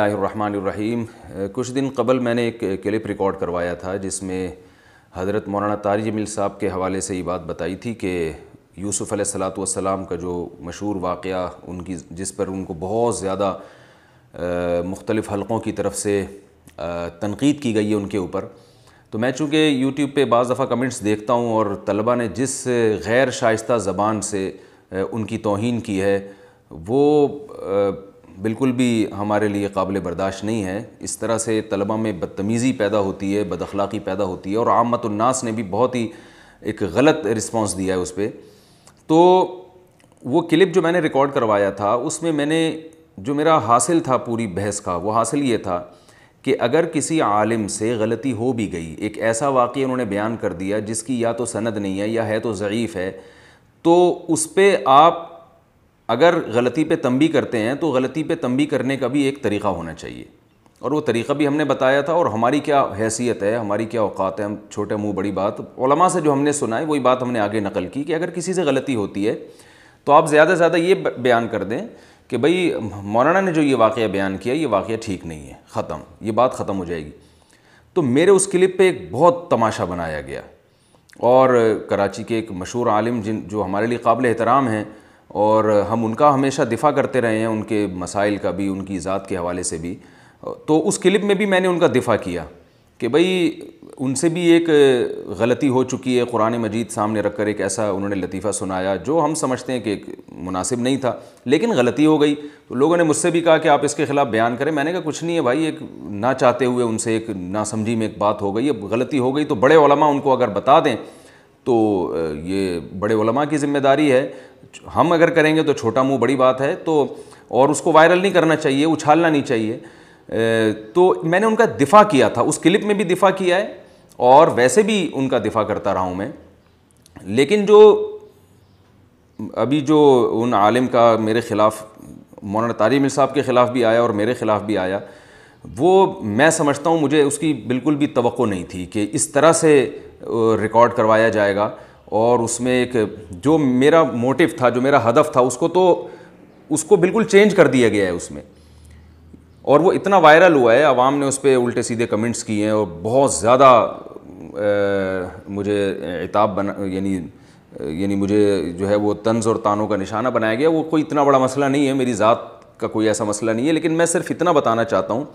रहीम कुछ दिन कबल मैंने एक क्लिप रिकॉर्ड करवाया था जिसमें हज़रत मौलाना तारी जमील साहब के हवाले से ये बात बताई थी कि यूसुफ़ सलाम का जो मशहूर वाक़ उनकी जिस पर उनको बहुत ज़्यादा मुख्तलिफ़ हलक़ों की तरफ से तनकीद की गई है उनके ऊपर तो मैं चूँकि यूट्यूब पर बज़ दफ़ा कमेंट्स देखता हूँ और तलबा ने जिस गैर शाइस्ता ज़बान से उनकी तोहन की है वो बिल्कुल भी हमारे लिए काबिल बर्दाश्त नहीं है इस तरह से तलबा में बदतमीज़ी पैदा होती है बदखलाक़ी पैदा होती है और आमतनास ने भी बहुत ही एक गलत रिस्पॉन्स दिया है उस पर तो वो क्लिप जो मैंने रिकॉर्ड करवाया था उसमें मैंने जो मेरा हासिल था पूरी बहस का वो हासिल ये था कि अगर किसी आलिम से गलती हो भी गई एक ऐसा वाक़ उन्होंने बयान कर दिया जिसकी या तो सनद नहीं है या है तो ज़यीफ़ है तो उस पर आप अगर गलती पे तंबी करते हैं तो गलती पे तंबी करने का भी एक तरीक़ा होना चाहिए और वो तरीक़ा भी हमने बताया था और हमारी क्या हैसियत है हमारी क्या औकात है हम छोटे मुँह बड़ी बात ओलमा से जो हमने सुना है वही बात हमने आगे नकल की कि अगर किसी से गलती होती है तो आप ज़्यादा से ज़्यादा ये बयान कर दें कि भाई मौलाना ने जो ये वाक़ बयान किया ये वाक़ ठीक नहीं है ख़त्म ये बात ख़त्म हो जाएगी तो मेरे उस क्लिप पे एक बहुत तमाशा बनाया गया और कराची के एक मशहूर आलिम जिन जो हमारे लिए काबिल एहतराम हैं और हम उनका हमेशा दिफा करते रहे हैं उनके मसाइल का भी उनकी ज़ात के हवाले से भी तो उस क्लिप में भी मैंने उनका दिफा किया कि भाई उनसे भी एक गलती हो चुकी है कुरान मजीद सामने रख कर एक ऐसा उन्होंने लतीफ़ा सुनाया जो हम समझते हैं कि मुनासिब नहीं था लेकिन गलती हो गई तो लोगों ने मुझसे भी कहा कि आप इसके ख़िलाफ़ बयान करें मैंने कहा कुछ नहीं है भाई एक ना चाहते हुए उनसे एक नासमझी में एक बात हो गई अब गलती हो गई तो बड़े उलमा उनको अगर बता दें तो ये बड़े उलमा की ज़िम्मेदारी है हम अगर करेंगे तो छोटा मुंह बड़ी बात है तो और उसको वायरल नहीं करना चाहिए उछालना नहीं चाहिए तो मैंने उनका दिफा किया था उस क्लिप में भी दिफा किया है और वैसे भी उनका दिफा करता रहा हूँ मैं लेकिन जो अभी जो उन आलिम का मेरे ख़िलाफ़ मौलाना तारी मिल साहब के ख़िलाफ़ भी आया और मेरे ख़िलाफ़ भी आया वो मैं समझता हूँ मुझे उसकी बिल्कुल भी तो नहीं थी कि इस तरह से रिकॉर्ड करवाया जाएगा और उसमें एक जो मेरा मोटिव था जो मेरा हदफ था उसको तो उसको बिल्कुल चेंज कर दिया गया है उसमें और वो इतना वायरल हुआ है आवाम ने उस पर उल्टे सीधे कमेंट्स किए हैं और बहुत ज़्यादा मुझे इताब बना यानी यानी मुझे जो है वो तंज और तानों का निशाना बनाया गया वो कोई इतना बड़ा मसला नहीं है मेरी ज़ात का कोई ऐसा मसला नहीं है लेकिन मैं सिर्फ इतना बताना चाहता हूँ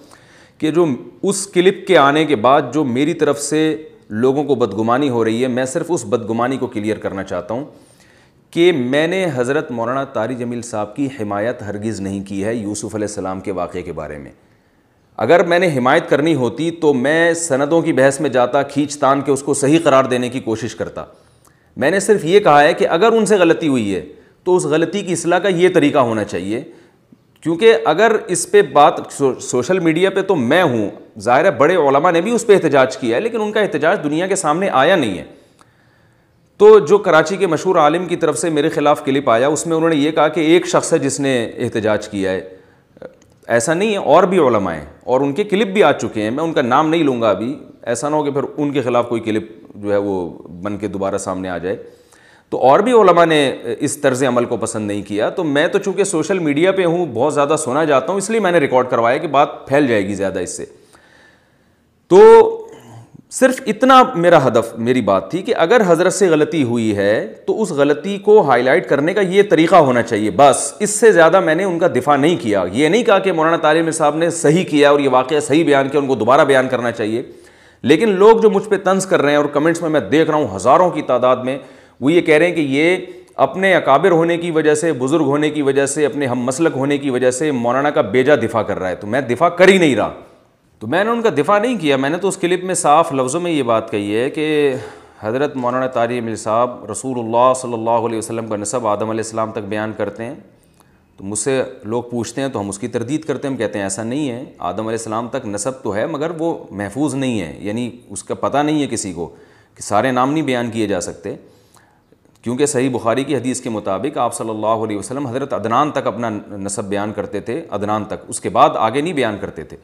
कि जो उस क्लिप के आने के बाद जो मेरी तरफ से लोगों को बदगुमानी हो रही है मैं सिर्फ उस बदगुमानी को क्लियर करना चाहता हूँ कि मैंने हज़रत मौलाना तारी जमील साहब की हिमायत हरगिज़ नहीं की है यूसुफ़ सलाम के वाक़े के बारे में अगर मैंने हिमायत करनी होती तो मैं सनदों की बहस में जाता खींच तान के उसको सही करार देने की कोशिश करता मैंने सिर्फ ये कहा है कि अगर उनसे गलती हुई है तो उस गलती की असलाह का ये तरीका होना चाहिए क्योंकि अगर इस पर बात सो, सोशल मीडिया पर तो मैं हूँ ज़ाहिर है बड़े ओलमा ने भी उस पर एहतजाज किया है लेकिन उनका एहतजाज दुनिया के सामने आया नहीं है तो जो कराची के मशहूर आलिम की तरफ से मेरे ख़िलाफ़ क्लिप आया उसमें उन्होंने ये कहा कि एक शख्स है जिसने एहतजाज किया है ऐसा नहीं है और भी हैं और उनके क्लिप भी आ चुके हैं मैं उनका नाम नहीं लूँगा अभी ऐसा ना हो कि फिर उनके ख़िलाफ़ कोई क्लिप जो है वो बन के दोबारा सामने आ जाए तो और भी ओलमा ने इस तर्ज अमल को पसंद नहीं किया तो मैं तो चूँकि सोशल मीडिया पे हूँ बहुत ज़्यादा सुना जाता हूँ इसलिए मैंने रिकॉर्ड करवाया कि बात फैल जाएगी ज़्यादा इससे तो सिर्फ इतना मेरा हदफ मेरी बात थी कि अगर हजरत से गलती हुई है तो उस गलती को हाईलाइट करने का ये तरीका होना चाहिए बस इससे ज़्यादा मैंने उनका दिफा नहीं किया ये नहीं कहा कि मौलाना तारिम साहब ने सही किया और ये वाक़ सही बयान किया उनको दोबारा बयान करना चाहिए लेकिन लोग जो मुझ पर तंज कर रहे हैं और कमेंट्स में मैं देख रहा हूँ हज़ारों की तादाद में वो ये कह रहे हैं कि ये अपने अकाबिर होने की वजह से बुज़ुर्ग होने की वजह से अपने हम मसलक होने की वजह से मौलाना का बेजा दिफा कर रहा है तो मैं दिफा कर ही नहीं रहा तो मैंने उनका दिफा नहीं किया मैंने तो उस क्लिप में साफ़ लफ्ज़ों में ये बात कही है कि हज़रत मौलाना तारी मिल साहब रसूल सल्ला वसम का नसब आदम आसमाम तक बयान करते हैं तो मुझसे लोग पूछते हैं तो हम उसकी तरदीद करते हैं हम कहते हैं ऐसा नहीं है आदम आसमाम तक नसब तो है मगर वो महफूज नहीं है यानी उसका पता नहीं है किसी को कि सारे नाम नहीं बयान किए जा सकते क्योंकि सही बुखारी की हदीस के मुताबिक आप सल्लल्लाहु अलैहि वसल्लम हज़रत अदनान तक अपना नसब बयान करते थे अदनान तक उसके बाद आगे नहीं बयान करते थे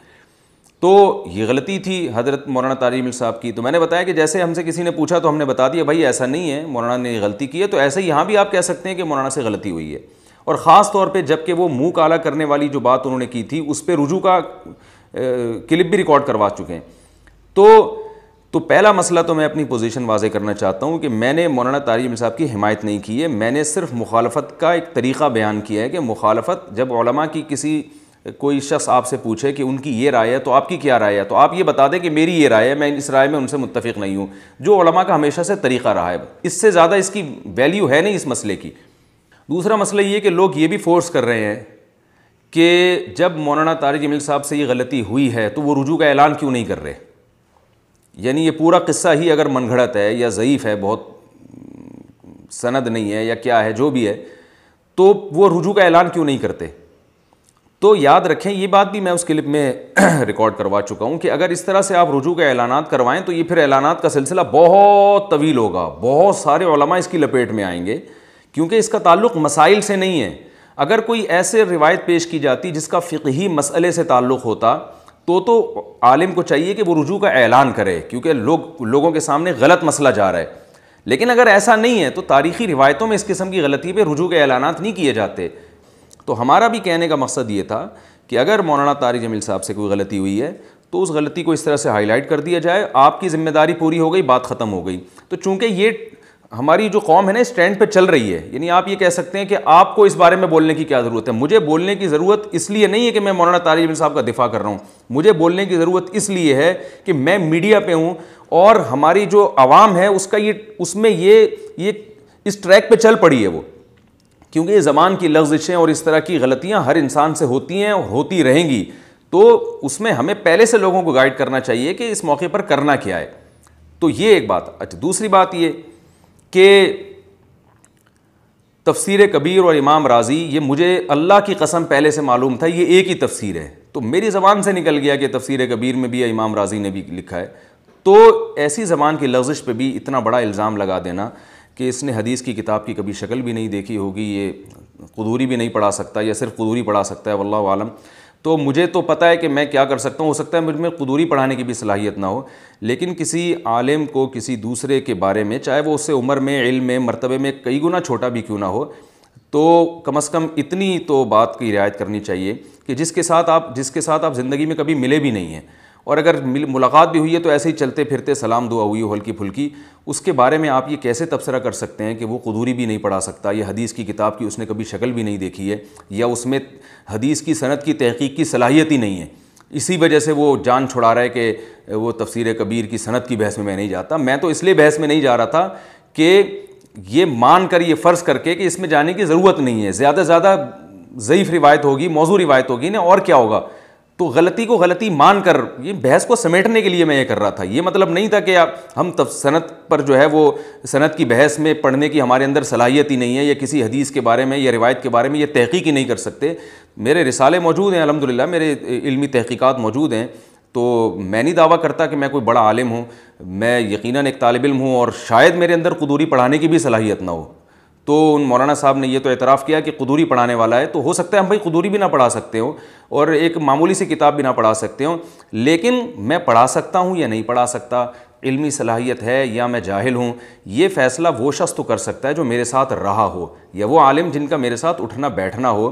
तो ये गलती थी हज़रत मौलाना तारीम साहब की तो मैंने बताया कि जैसे हमसे किसी ने पूछा तो हमने बता दिया भाई ऐसा नहीं है मौलाना ने गलती की है तो ऐसे यहाँ भी आप कह सकते हैं कि मौलाना से गलती हुई है और ख़ास तौर पर जबकि वो मुँह काला करने वाली जो बात उन्होंने की थी उस पर रुजू का क्लिप भी रिकॉर्ड करवा चुके हैं तो तो पहला मसला तो मैं अपनी पोजीशन वाजे करना चाहता हूँ कि मैंने मौलाना तारीम साहब की हिमायत नहीं की है मैंने सिर्फ मुखालफत का एक तरीक़ा बयान किया है कि मुखालफत जब ओलमा की किसी कोई शख्स आपसे पूछे कि उनकी ये राय है तो आपकी क्या राय है तो आप ये बता दें कि मेरी ये राय है मैं इस राय में उनसे मुतफ़ नहीं हूँ जो ओलमा का हमेशा से तरीक़ा रहा है इससे ज़्यादा इसकी वैल्यू है नहीं इस मसले की दूसरा मसला ये कि लोग ये भी फोर्स कर रहे हैं कि जब मौलाना तारिक जमील साहब से ये गलती हुई है तो वो रुजू का ऐलान क्यों नहीं कर रहे यानी ये पूरा किस्सा ही अगर मन घड़त है या ज़यीफ़ है बहुत सनद नहीं है या क्या है जो भी है तो वो रुजू का ऐलान क्यों नहीं करते तो याद रखें ये बात भी मैं उस क्लिप में रिकॉर्ड करवा चुका हूँ कि अगर इस तरह से आप रुजू के ऐलान करवाएं तो ये फिर ऐलान का सिलसिला बहुत तवील होगा बहुत सारे ओलमा इसकी लपेट में आएंगे क्योंकि इसका ताल्लुक मसाइल से नहीं है अगर कोई ऐसे रिवायत पेश की जाती जिसका फ़िकही मसले से ताल्लुक़ होता तो तो आलिम को चाहिए कि वो रुजू का ऐलान करे क्योंकि लोग लोगों के सामने गलत मसला जा रहा है लेकिन अगर ऐसा नहीं है तो तारीखी रिवायतों में इस किस्म की गलती पे रुजू के ऐलान नहीं किए जाते तो हमारा भी कहने का मकसद ये था कि अगर मौलाना तारी जमील साहब से कोई गलती हुई है तो उस गलती को इस तरह से हाईलाइट कर दिया जाए आपकी ज़िम्मेदारी पूरी हो गई बात ख़त्म हो गई तो चूँकि ये हमारी जो कौम है ना स्टैंड पे चल रही है यानी आप ये कह सकते हैं कि आपको इस बारे में बोलने की क्या ज़रूरत है मुझे बोलने की ज़रूरत इसलिए नहीं है कि मैं मौलाना तारिब साहब का दिफा कर रहा हूँ मुझे बोलने की ज़रूरत इसलिए है कि मैं मीडिया पे हूँ और हमारी जो आवाम है उसका ये उसमें ये ये इस ट्रैक पर चल पड़ी है वो क्योंकि ये ज़बान की लफ्जिशें और इस तरह की गलतियाँ हर इंसान से होती हैं और होती रहेंगी तो उसमें हमें पहले से लोगों को गाइड करना चाहिए कि इस मौके पर करना क्या है तो ये एक बात अच्छा दूसरी बात ये कि तफसीर कबीर और इमाम राज़ी ये मुझे अल्लाह की कसम पहले से मालूम था ये एक ही तफसीर है तो मेरी ज़बान से निकल गया कि तफसीर कबीर में भी इमाम राज़ी ने भी लिखा है तो ऐसी ज़बान की लफ्जिश पर भी इतना बड़ा इल्ज़ाम लगा देना कि इसने हदीस की किताब की कभी शक्ल भी नहीं देखी होगी ये कदूरी भी नहीं पढ़ा सकता या सिर्फ कदूरी पढ़ा सकता है वल्ला आलम तो मुझे तो पता है कि मैं क्या कर सकता हूँ हो सकता है मुझ में कदूरी पढ़ाने की भी सलाहियत ना हो लेकिन किसी आलिम को किसी दूसरे के बारे में चाहे वो उससे उम्र में इल्म में मरतबे में कई गुना छोटा भी क्यों ना हो तो कम अज़ कम इतनी तो बात की रियायत करनी चाहिए कि जिसके साथ आप जिसके साथ आप ज़िंदगी में कभी मिले भी नहीं हैं और अगर मुलाकात भी हुई है तो ऐसे ही चलते फिरते सलाम दुआ हुई हो हल्की फुल्की उसके बारे में आप ये कैसे तबसरा कर सकते हैं कि वो कदूरी भी नहीं पढ़ा सकता या हदीस की किताब की उसने कभी शक्ल भी नहीं देखी है या उसमें हदीस की सनत की तहकीक की सलाहियत ही नहीं है इसी वजह से वो जान छुड़ा रहा है कि वो तफसीर कबीर की सनत की बहस में मैं नहीं जाता मैं तो इसलिए बहस में नहीं जा रहा था कि ये मान कर ये फ़र्ज़ करके कि इसमें जाने की ज़रूरत नहीं है ज़्यादा से ज़्यादा ज़यीफ़ रिवायत होगी मौजू रिवायत होगी ना और क्या होगा तो गलती को गलती मानकर ये बहस को समेटने के लिए मैं ये कर रहा था ये मतलब नहीं था कि आप हम तब सनत पर जो है वो सनत की बहस में पढ़ने की हमारे अंदर सलाहियत ही नहीं है या किसी हदीस के बारे में या रिवायत के बारे में ये तहकीक ही नहीं कर सकते मेरे रिसाले मौजूद हैं अलहमदिल्ला मेरे इलमी तहकीक़ात मौजूद हैं तो मैं नहीं दावा करता कि मैं कोई बड़ा आलिम हूँ मैं यकीनन एक तालब हूँ और शायद मेरे अंदर कदूरी पढ़ाने की भी सलाहियत ना हो तो उन मौलाना साहब ने ये तो एतराफ़ किया कि कदूरी पढ़ाने वाला है तो हो सकता है हम भाई कदूरी भी ना पढ़ा सकते हो और एक मामूली सी किताब भी ना पढ़ा सकते हो लेकिन मैं पढ़ा सकता हूँ या नहीं पढ़ा सकता इल्मी सलाहियत है या मैं जाहिल हूँ ये फ़ैसला वो शख्स तो कर सकता है जो मेरे साथ रहा हो या वो आलिम जिनका मेरे साथ उठना बैठना हो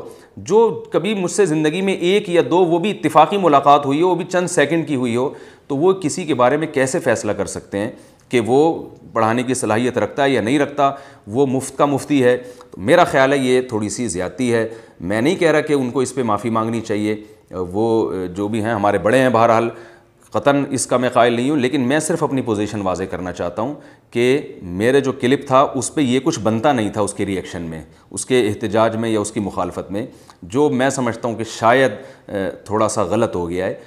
जो कभी मुझसे ज़िंदगी में एक या दो वो भी इतफ़ाक़ी मुलाकात हुई हो वो भी चंद सेकंड की हुई हो तो वो किसी के बारे में कैसे फ़ैसला कर सकते हैं कि वो पढ़ाने की सलाहियत रखता है या नहीं रखता वो मुफ्त का मुफ्ती है तो मेरा ख्याल है ये थोड़ी सी ज़्यादती है मैं नहीं कह रहा कि उनको इस पर माफ़ी मांगनी चाहिए वो जो भी हैं हमारे बड़े हैं बहरहाल क़तन इसका मैं कायल नहीं हूँ लेकिन मैं सिर्फ अपनी पोजीशन वाजे करना चाहता हूँ कि मेरे जो क्लिप था उस पर यह कुछ बनता नहीं था उसके रिएक्शन में उसके एहतजाज में या उसकी मुखालफत में जो मैं समझता हूँ कि शायद थोड़ा सा गलत हो गया है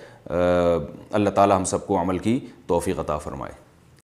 अल्लाह ताला हम सबको अमल की तोफ़ी अता फ़रमाए